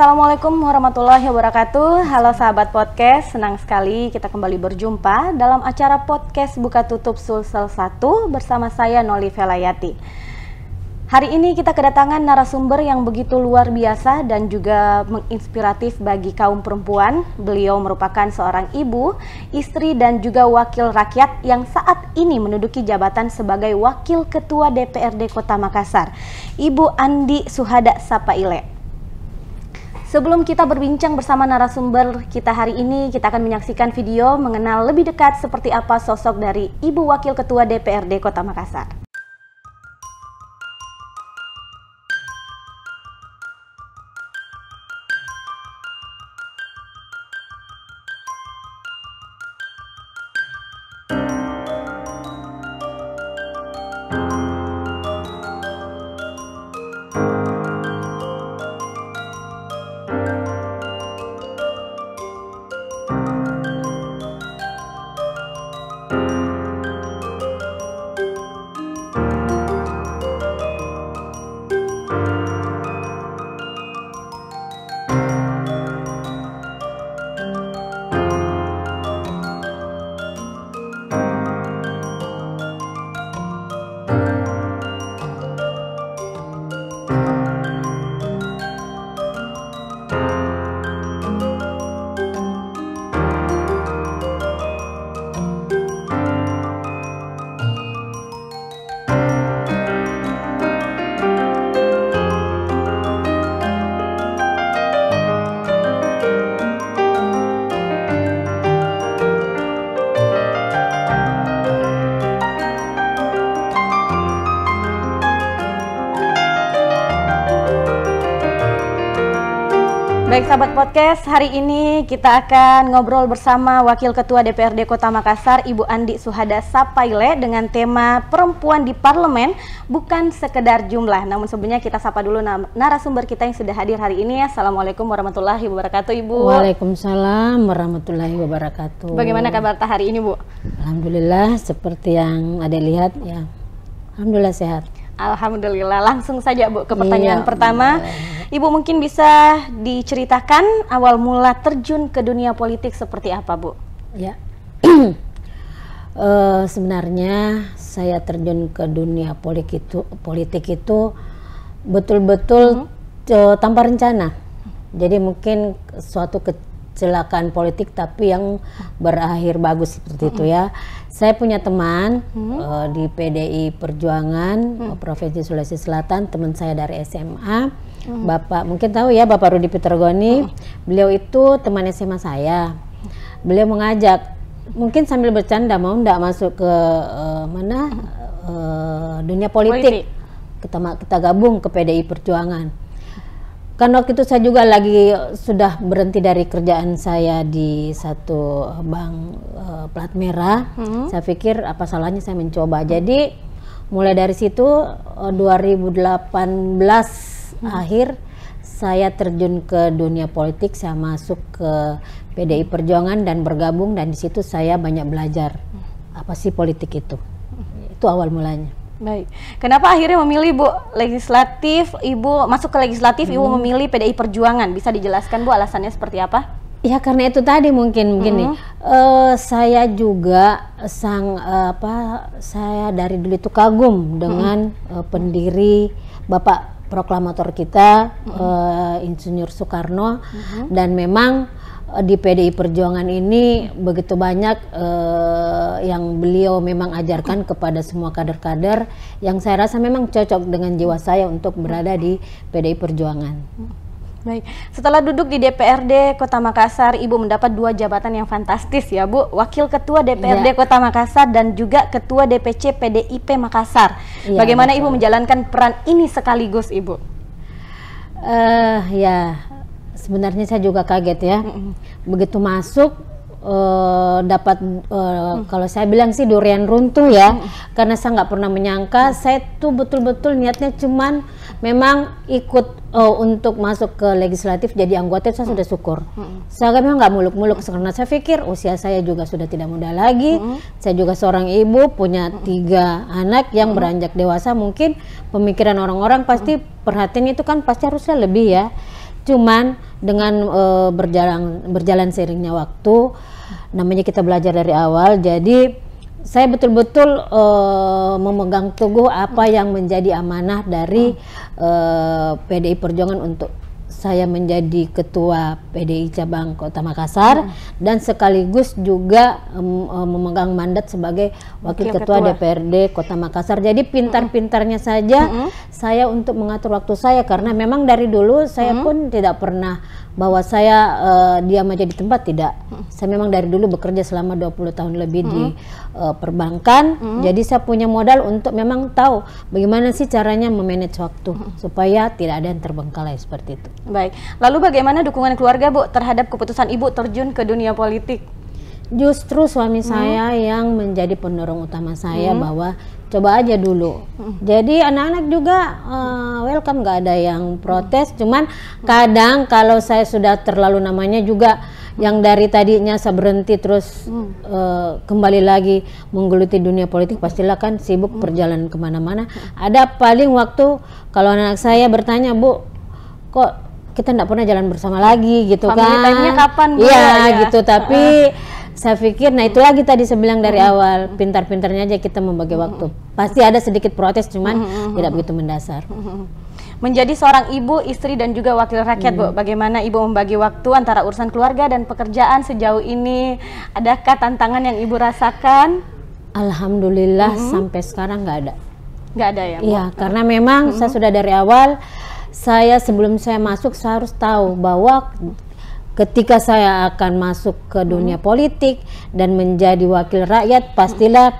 Assalamualaikum warahmatullahi wabarakatuh. Halo sahabat podcast, senang sekali kita kembali berjumpa dalam acara podcast Buka Tutup Sulsel 1 bersama saya Noli Velayati. Hari ini kita kedatangan narasumber yang begitu luar biasa dan juga menginspiratif bagi kaum perempuan. Beliau merupakan seorang ibu, istri dan juga wakil rakyat yang saat ini menduduki jabatan sebagai Wakil Ketua DPRD Kota Makassar, Ibu Andi Suhada Sapaile. Sebelum kita berbincang bersama narasumber kita hari ini, kita akan menyaksikan video mengenal lebih dekat seperti apa sosok dari Ibu Wakil Ketua DPRD Kota Makassar. Baik sahabat podcast, hari ini kita akan ngobrol bersama Wakil Ketua DPRD Kota Makassar Ibu Andi Suhada Sapaile dengan tema perempuan di parlemen bukan sekedar jumlah. Namun sebelumnya kita sapa dulu narasumber kita yang sudah hadir hari ini. Ya. Assalamualaikum warahmatullahi wabarakatuh Ibu. Waalaikumsalam warahmatullahi wabarakatuh. Bagaimana kabar hari ini Bu? Alhamdulillah seperti yang ada lihat ya. Alhamdulillah sehat. Alhamdulillah. Langsung saja Bu ke iya, pertanyaan iya, pertama. Ibu mungkin bisa diceritakan awal mula terjun ke dunia politik seperti apa Bu? Ya. uh, sebenarnya saya terjun ke dunia politik itu politik itu betul-betul uh mm-hmm. eh, -huh. tanpa rencana. Jadi mungkin suatu ke, kecelakaan politik tapi yang berakhir bagus seperti itu ya. Saya punya teman hmm. uh, di PDI Perjuangan hmm. Eh, Provinsi Sulawesi Selatan, teman saya dari SMA. Hmm. Bapak mungkin tahu ya Bapak Rudi Petergoni hmm. beliau itu teman SMA saya. Beliau mengajak mungkin sambil bercanda mau ndak masuk ke uh, mana uh, dunia politik. politik. Kita kita gabung ke PDI Perjuangan kan waktu itu saya juga lagi sudah berhenti dari kerjaan saya di satu eh, bank e, plat merah. Hmm. Saya pikir apa salahnya saya mencoba. Jadi mulai dari situ 2018 eh, hmm. akhir saya terjun ke dunia politik, saya masuk ke PDI Perjuangan dan bergabung dan di situ saya banyak belajar hmm. apa sih politik itu. Itu awal mulanya. Baik. Kenapa akhirnya memilih Bu legislatif, Ibu masuk ke legislatif, hmm. Ibu memilih PDI Perjuangan? Bisa dijelaskan Bu alasannya seperti apa? Ya karena itu tadi mungkin begini. -hmm. uh, saya juga sang uh, apa saya dari dulu itu kagum hmm. dengan -hmm. uh, pendiri Bapak proklamator kita -hmm. uh, Insinyur Soekarno -hmm. dan memang Eh, di PDI Perjuangan ini begitu banyak eh, yang beliau memang ajarkan kepada semua kader-kader yang saya rasa memang cocok dengan jiwa saya untuk berada di PDI Perjuangan. Baik, setelah duduk di DPRD Kota Makassar, Ibu mendapat dua jabatan yang fantastis ya Bu, Wakil Ketua DPRD ya. Kota Makassar dan juga Ketua DPC PDIP Makassar. Ya, Bagaimana betul. Ibu menjalankan peran ini sekaligus Ibu? Uh, ya, sebenarnya saya juga kaget ya. Begitu masuk uh, dapat uh, hmm. kalau saya bilang sih durian runtuh ya, hmm. karena saya nggak pernah menyangka. Hmm. Saya tuh betul-betul niatnya cuman memang ikut uh, untuk masuk ke legislatif jadi anggota saya hmm. sudah syukur. Hmm. Saya memang nggak muluk-muluk hmm. karena saya pikir usia saya juga sudah tidak muda lagi. Hmm. Saya juga seorang ibu punya hmm. tiga anak yang hmm. beranjak dewasa. Mungkin pemikiran orang-orang pasti hmm. perhatian itu kan pasti harusnya lebih ya. Cuman dengan e, berjalan berjalan seringnya waktu, namanya kita belajar dari awal. Jadi saya betul-betul e, memegang teguh apa yang menjadi amanah dari e, eh, PDI Perjuangan untuk saya menjadi ketua PDI cabang Kota Makassar hmm. dan sekaligus juga um, memegang mandat sebagai wakil, ketua, ketua DPRD Kota Makassar. Jadi pintar-pintarnya saja hmm. saya untuk mengatur waktu saya karena memang dari dulu saya hmm. pun tidak pernah bahwa saya uh, eh, diam aja di tempat tidak. Hmm. Saya memang dari dulu bekerja selama 20 tahun lebih hmm. di uh, eh, perbankan. Hmm. Jadi saya punya modal untuk memang tahu bagaimana sih caranya memanage waktu hmm. supaya tidak ada yang terbengkalai seperti itu. Baik, lalu bagaimana dukungan keluarga Bu terhadap keputusan Ibu terjun ke dunia politik? Justru suami hmm. saya yang menjadi pendorong utama saya hmm. bahwa coba aja dulu. Hmm. Jadi anak-anak juga uh, welcome, nggak ada yang protes. Hmm. Cuman hmm. kadang kalau saya sudah terlalu namanya juga yang dari tadinya saya berhenti terus hmm. uh, kembali lagi menggeluti dunia politik pastilah kan sibuk hmm. perjalanan kemana-mana ada paling waktu kalau anak saya bertanya bu kok kita tidak pernah jalan bersama lagi gitu Family kan. Family kapan? Iya ya. gitu tapi uh. saya pikir nah itu lagi tadi saya bilang dari uh. awal pintar-pintarnya aja kita membagi uh. waktu. Pasti ada sedikit protes cuman uh. tidak begitu mendasar. Uh. Menjadi seorang ibu, istri dan juga wakil rakyat, Bu. Mm. Bagaimana Ibu membagi waktu antara urusan keluarga dan pekerjaan sejauh ini? Adakah tantangan yang Ibu rasakan? Alhamdulillah sampai sekarang nggak ada. Nggak ada ya? Bu? Iya, karena memang saya sudah dari awal saya sebelum saya masuk saya harus tahu bahwa ketika saya akan masuk ke dunia hmm. politik dan menjadi wakil rakyat pastilah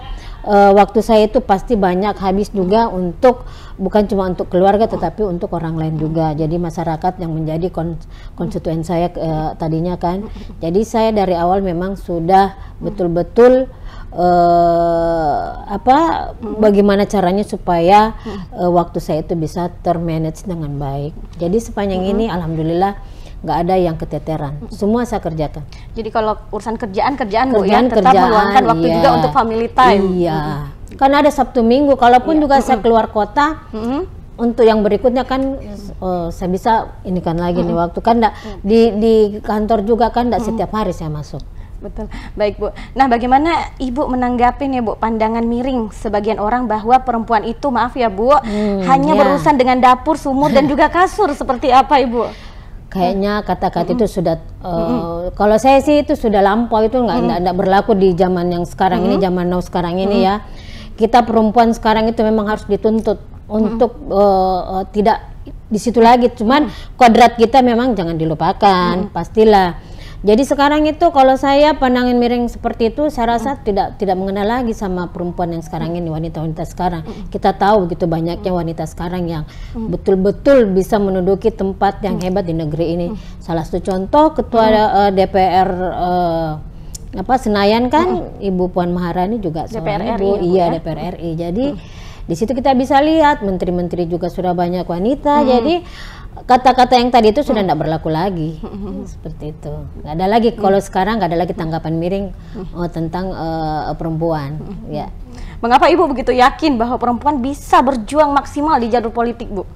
uh, waktu saya itu pasti banyak habis juga untuk bukan cuma untuk keluarga tetapi untuk orang lain juga jadi masyarakat yang menjadi kon konstituen saya uh, tadinya kan hmm. jadi saya dari awal memang sudah betul-betul uh, apa bagaimana caranya supaya uh, waktu saya itu bisa termanage dengan baik. Jadi sepanjang hmm. ini alhamdulillah nggak ada yang keteteran. Semua saya kerjakan. Jadi kalau urusan kerjaan kerjaan, kerjaan ya, tetap kerjaan, meluangkan waktu iya. juga untuk family time. Iya. Hmm. Karena ada Sabtu Minggu, kalaupun iya. juga hmm. saya keluar kota, hmm untuk yang berikutnya kan yes. uh, saya bisa ini kan lagi hmm. nih waktu kan enggak, hmm. di di kantor juga kan enggak hmm. setiap hari saya masuk. Betul. Baik, Bu. Nah, bagaimana Ibu menanggapi nih, Bu, pandangan miring sebagian orang bahwa perempuan itu, maaf ya, Bu, hmm, hanya ya. berurusan dengan dapur, sumur dan juga kasur seperti apa, Ibu? Kayaknya kata-kata -hmm. itu sudah uh, kalau saya sih itu sudah lampau itu nggak mm -hmm. berlaku di zaman yang sekarang -hmm. ini, zaman now sekarang ini ya. Kita perempuan sekarang itu memang harus dituntut untuk uh, uh, tidak di situ lagi. Cuman -hmm. kodrat kita memang jangan dilupakan, -hmm. pastilah jadi sekarang itu kalau saya pandangin miring seperti itu, saya rasa hmm. tidak tidak mengenal lagi sama perempuan yang sekarang ini wanita-wanita sekarang. Hmm. Kita tahu begitu banyaknya hmm. wanita sekarang yang hmm. betul-betul hmm. bisa menduduki tempat yang hmm. hebat di negeri ini. Hmm. Salah satu contoh ketua hmm. uh, DPR uh, apa Senayan kan hmm. Ibu Puan Maharani juga DPR ibu, RI, ya, iya ya? DPR RI. Hmm. Jadi hmm. di situ kita bisa lihat menteri-menteri juga sudah banyak wanita. Hmm. Jadi kata-kata yang tadi itu sudah tidak hmm. berlaku lagi hmm. seperti itu nggak ada lagi hmm. kalau sekarang nggak ada lagi tanggapan miring hmm. oh, tentang uh, perempuan hmm. ya mengapa ibu begitu yakin bahwa perempuan bisa berjuang maksimal di jalur politik bu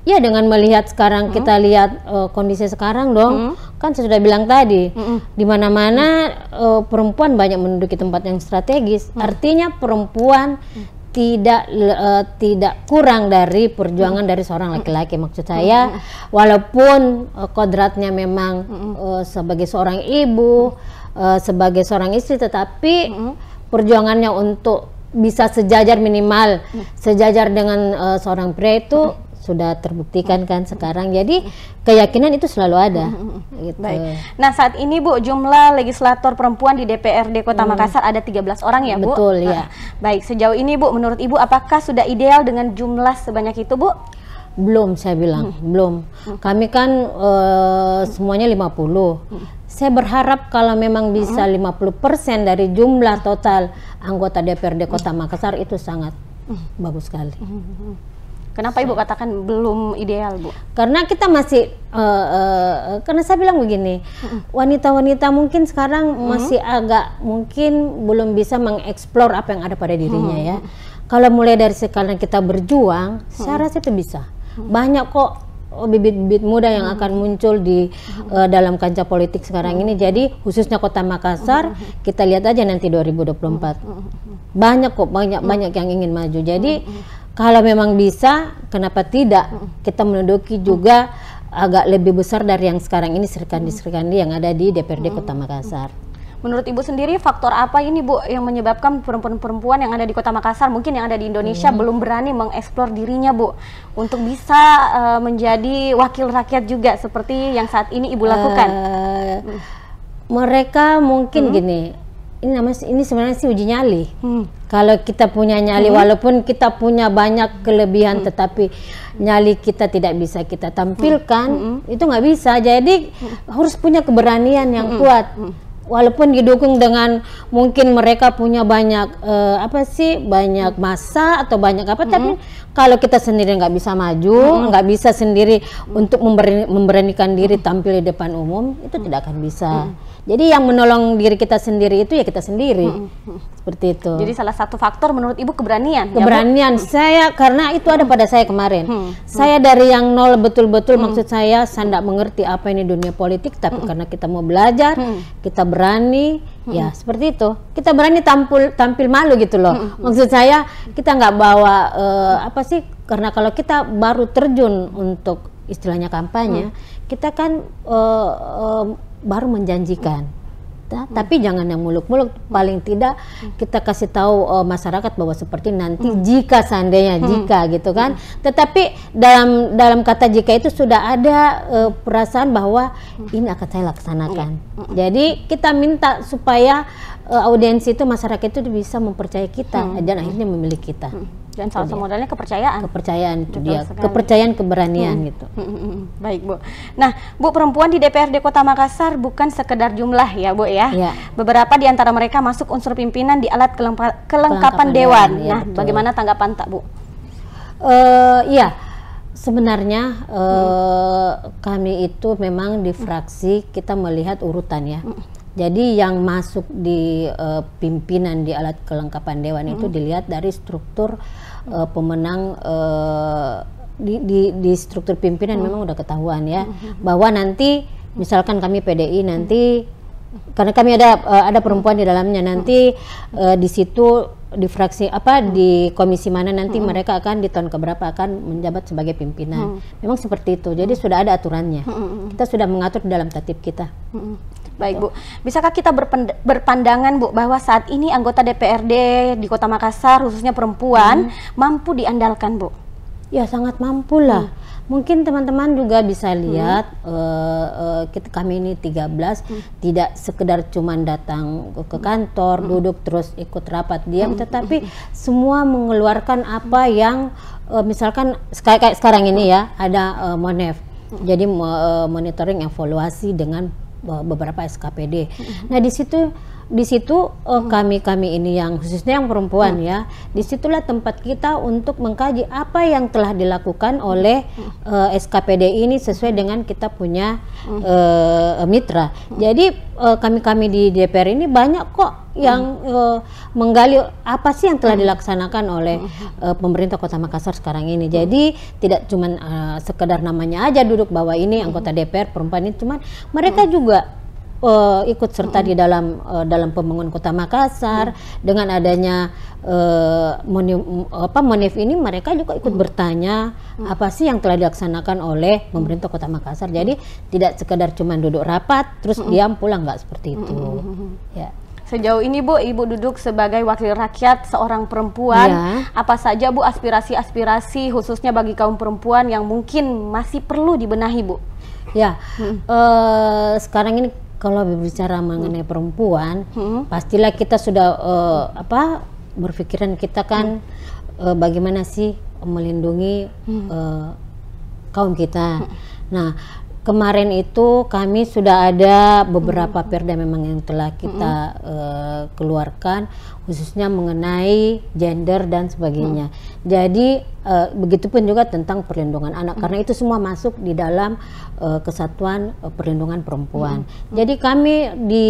Ya dengan melihat sekarang hmm. kita lihat uh, kondisi sekarang dong, hmm. kan saya sudah bilang tadi, hmm. di mana-mana hmm. uh, perempuan banyak menduduki tempat yang strategis. Hmm. Artinya perempuan hmm tidak uh, tidak kurang dari perjuangan hmm. dari seorang laki-laki maksud saya hmm. walaupun uh, kodratnya memang hmm. uh, sebagai seorang ibu hmm. uh, sebagai seorang istri tetapi hmm. perjuangannya untuk bisa sejajar minimal hmm. sejajar dengan uh, seorang pria itu hmm sudah terbuktikan kan sekarang. Jadi keyakinan itu selalu ada. Mm-hmm, mm-hmm. Gitu. Baik. Nah saat ini Bu jumlah legislator perempuan di DPRD Kota hmm. Makassar ada 13 orang ya Bu? Betul ya. Nah, baik sejauh ini Bu menurut Ibu apakah sudah ideal dengan jumlah sebanyak itu Bu? belum saya bilang hmm. belum mm. kami kan uh, semuanya 50 mm. saya berharap kalau memang bisa 50% mm. dari jumlah total anggota DPRD Kota Makassar itu sangat bagus sekali mm-hmm. Kenapa Ibu katakan belum ideal, Bu? Karena kita masih uh, uh, karena saya bilang begini, wanita-wanita mungkin sekarang hmm. masih agak mungkin belum bisa mengeksplor apa yang ada pada dirinya hmm. ya. Kalau mulai dari sekarang kita berjuang, hmm. saya rasa itu bisa. Hmm. Banyak kok bibit-bibit muda yang hmm. akan muncul di hmm. uh, dalam kancah politik sekarang hmm. ini. Jadi khususnya Kota Makassar, hmm. kita lihat aja nanti 2024. Hmm. Banyak kok, banyak-banyak yang ingin maju. Jadi hmm kalau memang bisa kenapa tidak kita menduduki juga agak lebih besar dari yang sekarang ini serikandi-serikandi yang ada di DPRD Kota Makassar. Menurut Ibu sendiri faktor apa ini Bu yang menyebabkan perempuan-perempuan yang ada di Kota Makassar mungkin yang ada di Indonesia hmm. belum berani mengeksplor dirinya Bu untuk bisa uh, menjadi wakil rakyat juga seperti yang saat ini Ibu lakukan? Uh, Mereka mungkin hmm. gini ini namanya ini sebenarnya sih uji nyali. Hmm. Kalau kita punya nyali hmm. walaupun kita punya banyak kelebihan hmm. tetapi nyali kita tidak bisa kita tampilkan, hmm. hmm. itu nggak bisa. Jadi hmm. harus punya keberanian yang hmm. kuat. Hmm. Walaupun didukung dengan mungkin mereka punya banyak uh, apa sih banyak hmm. masa atau banyak apa, hmm. tapi kalau kita sendiri nggak bisa maju, hmm. nggak hmm. bisa sendiri untuk memberanikan diri tampil di depan umum, itu hmm. tidak akan bisa. Hmm jadi yang menolong diri kita sendiri itu ya kita sendiri. Hmm. Seperti itu. Jadi salah satu faktor menurut Ibu keberanian. Ya keberanian. Ya, Saya karena itu ada pada saya kemarin. Hmm. Saya dari yang nol betul-betul hmm. maksud saya saya tidak mengerti apa ini dunia politik tapi hmm. karena kita mau belajar, hmm. kita berani hmm. ya seperti itu. Kita berani tampil tampil malu gitu loh. Hmm. Maksud saya kita nggak bawa uh, apa sih karena kalau kita baru terjun untuk istilahnya kampanye, hmm. kita kan uh, uh, baru menjanjikan. Ta hmm. Tapi jangan yang muluk-muluk. Paling tidak kita kasih tahu uh, masyarakat bahwa seperti nanti hmm. jika seandainya hmm. jika gitu kan. Hmm. Tetapi dalam dalam kata jika itu sudah ada uh, perasaan bahwa hmm. ini akan saya laksanakan. Iya. Hmm. Jadi kita minta supaya uh, eh, audiens itu masyarakat itu bisa mempercayai kita hmm. dan akhirnya memilih kita. Hmm. Dan salah satu modalnya kepercayaan. Kepercayaan itu dia, sekali. kepercayaan keberanian hmm. gitu. Hmm, hmm, hmm. Baik, Bu. Nah, Bu perempuan di DPRD Kota Makassar bukan sekedar jumlah ya, Bu ya. ya. Beberapa di antara mereka masuk unsur pimpinan di alat kelengka kelengkapan, kelengkapan dewan. dewan. Ya, nah, betul. bagaimana tanggapan tak, Bu? Uh, iya, sebenarnya uh, hmm. Eh, kami itu memang di fraksi kita melihat urutan ya. Hmm jadi yang masuk di uh, pimpinan di alat kelengkapan dewan hmm. itu dilihat dari struktur uh, pemenang uh, di, di di struktur pimpinan hmm. memang udah ketahuan ya hmm. hmm, hmm. bahwa nanti misalkan kami PDI nanti hmm. karena kami ada uh, ada perempuan di dalamnya nanti uh, di situ di fraksi apa hmm. di komisi mana nanti hmm. mereka akan di tahun keberapa akan menjabat sebagai pimpinan. Hmm. Memang seperti itu. Jadi hmm. sudah ada aturannya. Hmm. Kita sudah mengatur dalam tatib kita. Hmm. Baik Bu, bisakah kita berpandangan Bu bahwa saat ini anggota DPRD di Kota Makassar khususnya perempuan hmm. mampu diandalkan Bu? Ya sangat mampu lah. Hmm. Mungkin teman-teman juga bisa hmm. lihat hmm. uh, uh, kita kami ini 13 hmm. tidak sekedar cuman datang ke, kantor, hmm. duduk terus ikut rapat diam hmm. tetapi hmm. semua mengeluarkan apa yang uh, misalkan kayak, sekarang ini ya ada uh, Monev. Hmm. Jadi uh, monitoring evaluasi dengan beberapa SKPD. Nah di situ di situ uh, kami kami ini yang khususnya yang perempuan ya, disitulah tempat kita untuk mengkaji apa yang telah dilakukan oleh uh, eh, SKPD ini sesuai dengan kita punya uh, mitra. Jadi Eh, kami-kami di DPR ini banyak kok yang hmm. uh, menggali apa sih yang telah hmm. dilaksanakan oleh uh, pemerintah Kota Makassar sekarang ini. Hmm. Jadi tidak cuma uh, sekedar namanya aja duduk bahwa ini hmm. anggota DPR perempuan ini, cuman mereka hmm. juga uh, ikut serta mm -hmm. di dalam uh, dalam pembangunan Kota Makassar mm -hmm. dengan adanya uh, monif, ini mereka juga ikut mm -hmm. bertanya apa sih yang telah dilaksanakan oleh pemerintah Kota Makassar. Jadi tidak sekedar cuma duduk rapat terus mm -hmm. diam pulang nggak seperti itu. Mm -hmm. Ya. Sejauh ini Bu, Ibu duduk sebagai wakil rakyat seorang perempuan. Ya. Apa saja Bu aspirasi-aspirasi khususnya bagi kaum perempuan yang mungkin masih perlu dibenahi Bu? Ya, hmm. uh, sekarang ini kalau berbicara mengenai perempuan, hmm. pastilah kita sudah uh, apa berpikiran kita kan hmm. uh, bagaimana sih melindungi hmm. uh, kaum kita. Hmm. Nah, Kemarin itu kami sudah ada beberapa perda memang yang telah kita mm -hmm. uh, keluarkan khususnya mengenai gender dan sebagainya. Mm -hmm. Jadi uh, begitupun juga tentang perlindungan anak mm -hmm. karena itu semua masuk di dalam uh, kesatuan uh, perlindungan perempuan. Mm -hmm. Jadi kami di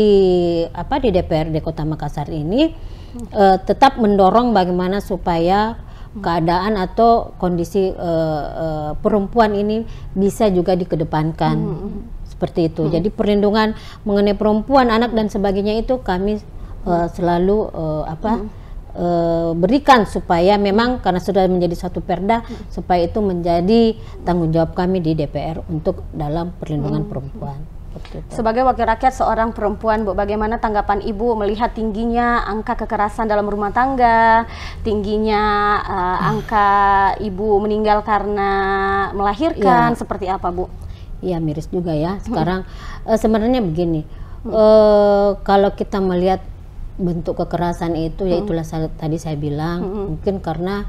apa di DPRD Kota Makassar ini uh, tetap mendorong bagaimana supaya Hmm. keadaan atau kondisi uh, uh, perempuan ini bisa juga dikedepankan hmm, hmm, hmm. seperti itu. Hmm. Jadi perlindungan mengenai perempuan, anak dan sebagainya itu kami uh, selalu uh, apa? Hmm. Uh, berikan supaya memang karena sudah menjadi satu perda hmm. supaya itu menjadi tanggung jawab kami di DPR untuk dalam perlindungan hmm. perempuan. Sebagai wakil rakyat seorang perempuan, Bu, bagaimana tanggapan Ibu melihat tingginya angka kekerasan dalam rumah tangga, tingginya uh, angka Ibu meninggal karena melahirkan, ya. seperti apa, Bu? Iya, miris juga ya. Sekarang uh, sebenarnya begini, uh, kalau kita melihat bentuk kekerasan itu, ya itulah tadi saya bilang, mungkin karena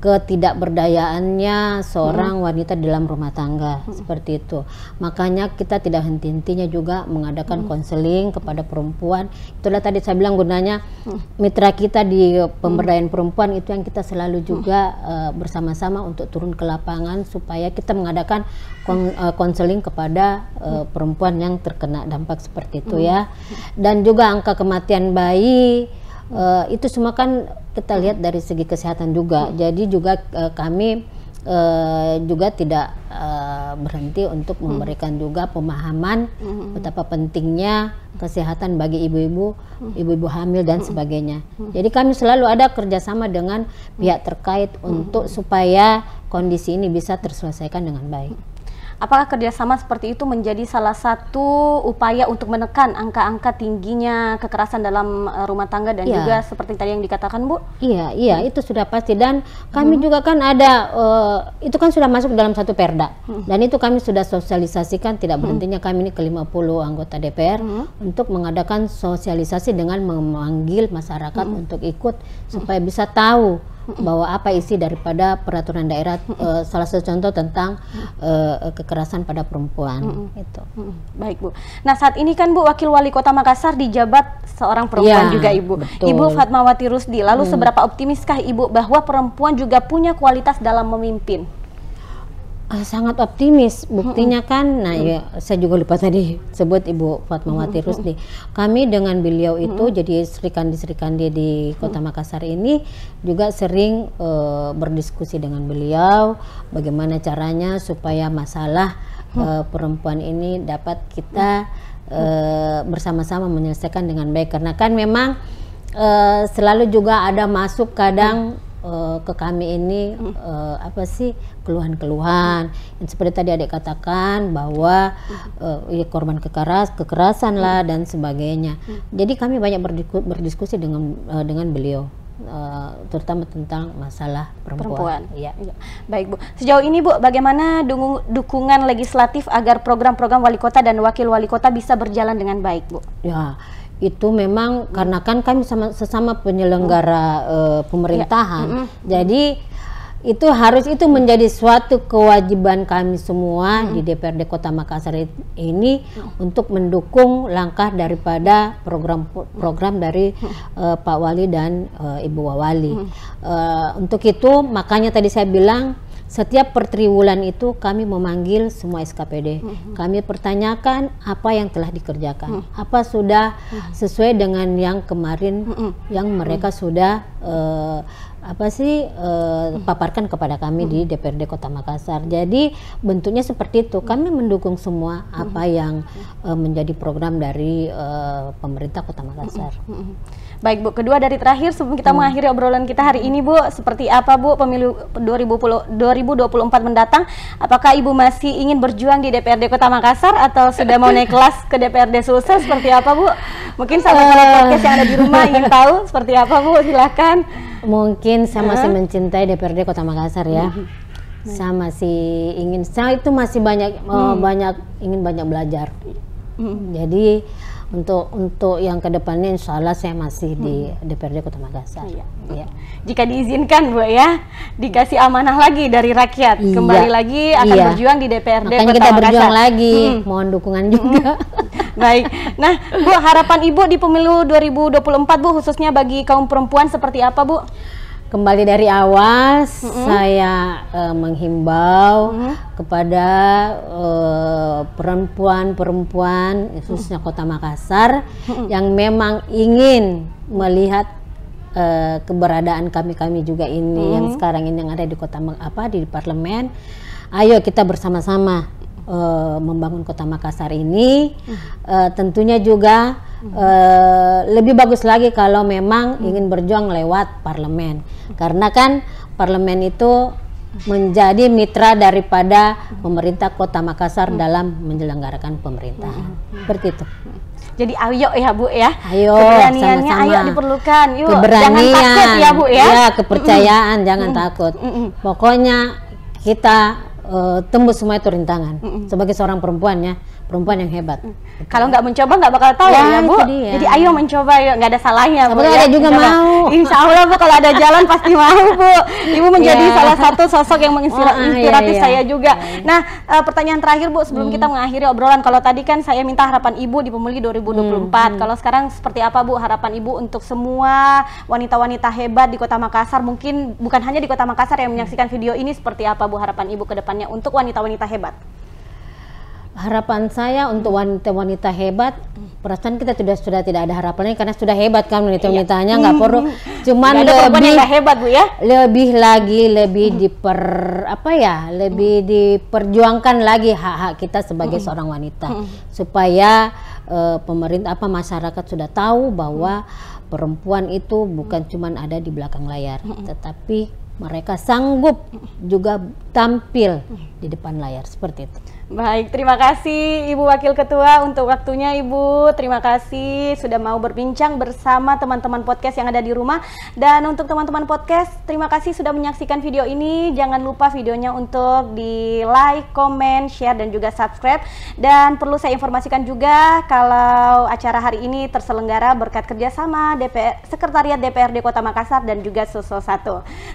ketidakberdayaannya seorang hmm. wanita dalam rumah tangga hmm. seperti itu. Makanya kita tidak henti-hentinya juga mengadakan konseling hmm. kepada perempuan. Itulah tadi saya bilang gunanya mm. mitra kita di pemberdayaan hmm. perempuan itu yang kita selalu mm. juga hmm. uh, bersama-sama untuk turun ke lapangan supaya kita mengadakan mm. eh, konseling kepada uh, perempuan yang terkena dampak seperti itu hmm. ya. Dan juga angka kematian bayi uh, itu semua kan kita lihat dari segi kesehatan juga. Hmm. Jadi juga uh, kami uh, juga tidak uh, berhenti untuk hmm. memberikan juga pemahaman hmm. betapa pentingnya kesehatan bagi ibu-ibu, hmm. ibu-ibu hamil dan hmm. sebagainya. Jadi kami selalu ada kerjasama dengan pihak terkait untuk supaya kondisi ini bisa terselesaikan dengan baik. Apakah kerjasama seperti itu menjadi salah satu upaya untuk menekan angka-angka tingginya kekerasan dalam eh, rumah tangga dan ya. juga seperti tadi yang dikatakan Bu? Iya, iya hmm. itu sudah pasti dan kami hmm. juga kan ada uh, itu kan sudah masuk dalam satu perda hmm. dan itu kami sudah sosialisasikan tidak hmm. berhentinya hmm. kami ini ke 50 anggota DPR hmm. untuk mengadakan sosialisasi dengan memanggil masyarakat hmm. untuk ikut supaya bisa tahu bahwa apa isi daripada peraturan daerah uh, salah satu contoh tentang uh, kekerasan pada perempuan itu. Baik Bu. Nah saat ini kan Bu Wakil Wali Kota Makassar dijabat seorang perempuan ya, juga Ibu. Betul. Ibu Fatmawati Rusdi. Lalu mm. seberapa optimiskah Ibu bahwa perempuan juga punya kualitas dalam memimpin? uh, sangat optimis buktinya kan nah ya saya juga lupa tadi sebut Ibu Fatmawati Rusdi kami dengan beliau itu jadi Sri Kandi Sri Kandi di Kota Makassar ini juga sering uh, berdiskusi dengan beliau bagaimana caranya supaya masalah uh, perempuan ini dapat kita uh, bersama-sama menyelesaikan dengan baik karena kan memang uh, selalu juga ada masuk kadang mm uh, ke kami ini hmm. uh, apa sih keluhan-keluhan yang seperti tadi adik katakan bahwa hmm. uh, ya korban kekeras kekerasan hmm. lah dan sebagainya. Hmm. Jadi kami banyak berdiskusi, berdiskusi dengan uh, dengan beliau. Uh, terutama tentang masalah perempuan. perempuan. ya. Baik Bu, sejauh ini Bu, bagaimana dukung, dukungan legislatif agar program-program wali kota dan wakil wali kota bisa berjalan dengan baik Bu? Ya, itu memang karena kan kami sama, sesama penyelenggara mm. uh, pemerintahan, mm hmm. jadi itu harus itu menjadi suatu kewajiban kami semua hmm. di DPRD Kota Makassar ini mm. untuk mendukung langkah daripada program-program dari mm. uh, Pak Wali dan uh, Ibu Wawali. Mm. Uh, untuk itu makanya tadi saya bilang setiap per triwulan itu kami memanggil semua SKPD. Mm -hmm. Kami pertanyakan apa yang telah dikerjakan, mm -hmm. apa sudah mm -hmm. sesuai dengan yang kemarin mm -hmm. yang mm-hmm. mereka mm -hmm. sudah uh, apa sih uh, paparkan kepada kami -hmm. di DPRD mm-hmm. Kota Makassar. Jadi bentuknya seperti itu. Kami mendukung semua apa yang uh, menjadi program dari uh, pemerintah Kota Makassar. Mm -hmm. Baik Bu, kedua dari terakhir sebelum kita hmm. mengakhiri obrolan kita hari ini Bu, seperti apa Bu pemilu 2020, 2024 mendatang? Apakah Ibu masih ingin berjuang di DPRD Kota Makassar atau sudah mau naik kelas ke DPRD Sulsel seperti apa Bu? Mungkin sama uh. Eh. podcast yang ada di rumah ingin tahu seperti apa Bu, silahkan. Mungkin saya masih mencintai DPRD Kota Makassar ya. Uh hmm. -huh saya masih ingin saya itu masih banyak eh, hmm. uh, banyak ingin banyak belajar hmm. jadi untuk untuk yang kedepannya insya Allah saya masih hmm. di DPRD Kota Makassar. Iya. Ya. Jika diizinkan Bu ya, dikasih amanah lagi dari rakyat, iya. kembali lagi akan iya. berjuang di DPRD Makanya Kota kita Makassar. berjuang lagi, hmm. mohon dukungan juga. Hmm. Baik. Nah, Bu harapan Ibu di pemilu 2024 Bu khususnya bagi kaum perempuan seperti apa Bu? kembali dari awal mm -hmm. saya uh, menghimbau mm -hmm. kepada eh, perempuan-perempuan uh, khususnya Kota Makassar mm -hmm. yang memang ingin melihat uh, keberadaan kami-kami juga ini mm -hmm. yang sekarang ini yang ada di Kota apa di parlemen ayo kita bersama-sama uh, membangun Kota Makassar ini mm -hmm. uh, tentunya juga Hmm. lebih bagus lagi kalau memang hmm. ingin berjuang lewat parlemen. Karena kan parlemen itu menjadi mitra daripada pemerintah Kota Makassar hmm. dalam menyelenggarakan pemerintahan. Hmm. Seperti itu. Jadi ayo ya Bu ya. Ayo keberaniannya sama -sama. ayo diperlukan. Yuk, Keberanian. jangan takut ya Bu ya. Ya, kepercayaan hmm. jangan hmm. takut. Hmm. Pokoknya kita uh, tembus semua itu rintangan. Mm Sebagai seorang perempuan ya, perempuan yang hebat. Hmm. Kalau nggak mencoba nggak bakal tahu ya, ya Bu. Dia. Jadi ayo mencoba yuk, nggak ada salahnya Tapi Ya. ada juga mencoba. mau. Insya Allah Bu kalau ada jalan pasti mau Bu. Ibu menjadi yeah. salah satu sosok yang menginspirasi oh, ah, iya, iya. saya juga. Yeah. Iya. Nah uh, pertanyaan terakhir Bu sebelum hmm. kita mengakhiri obrolan, kalau tadi kan saya minta harapan Ibu di Pemuli 2024. Hmm, hmm. Kalau sekarang seperti apa Bu harapan Ibu untuk semua wanita-wanita hebat di Kota Makassar? Mungkin bukan hanya di Kota Makassar yang menyaksikan video ini seperti apa Bu harapan Ibu ke depannya untuk wanita-wanita hebat? harapan saya untuk wanita-wanita hebat perasaan kita sudah sudah tidak ada harapannya karena sudah hebat kan wanita-wanitanya iya. nggak perlu cuman lebih hebat bu ya lebih lagi lebih diper apa ya lebih diperjuangkan lagi hak-hak kita sebagai seorang wanita supaya uh, eh, pemerintah apa masyarakat sudah tahu bahwa perempuan itu bukan hmm. cuman ada di belakang layar tetapi mereka sanggup juga tampil di depan layar seperti itu. Baik, terima kasih Ibu Wakil Ketua untuk waktunya Ibu. Terima kasih sudah mau berbincang bersama teman-teman podcast yang ada di rumah. Dan untuk teman-teman podcast, terima kasih sudah menyaksikan video ini. Jangan lupa videonya untuk di like, comment, share, dan juga subscribe. Dan perlu saya informasikan juga kalau acara hari ini terselenggara berkat kerjasama DPR, Sekretariat DPRD Kota Makassar dan juga Soso 1.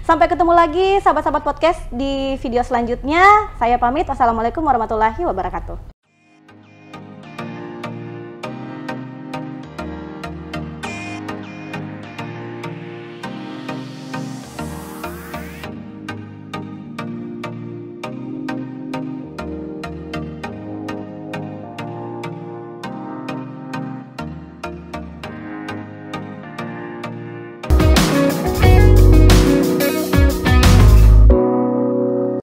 Sampai ketemu lagi sahabat-sahabat podcast di video selanjutnya. Saya pamit. Wassalamualaikum warahmatullahi warahmatullahi wabarakatuh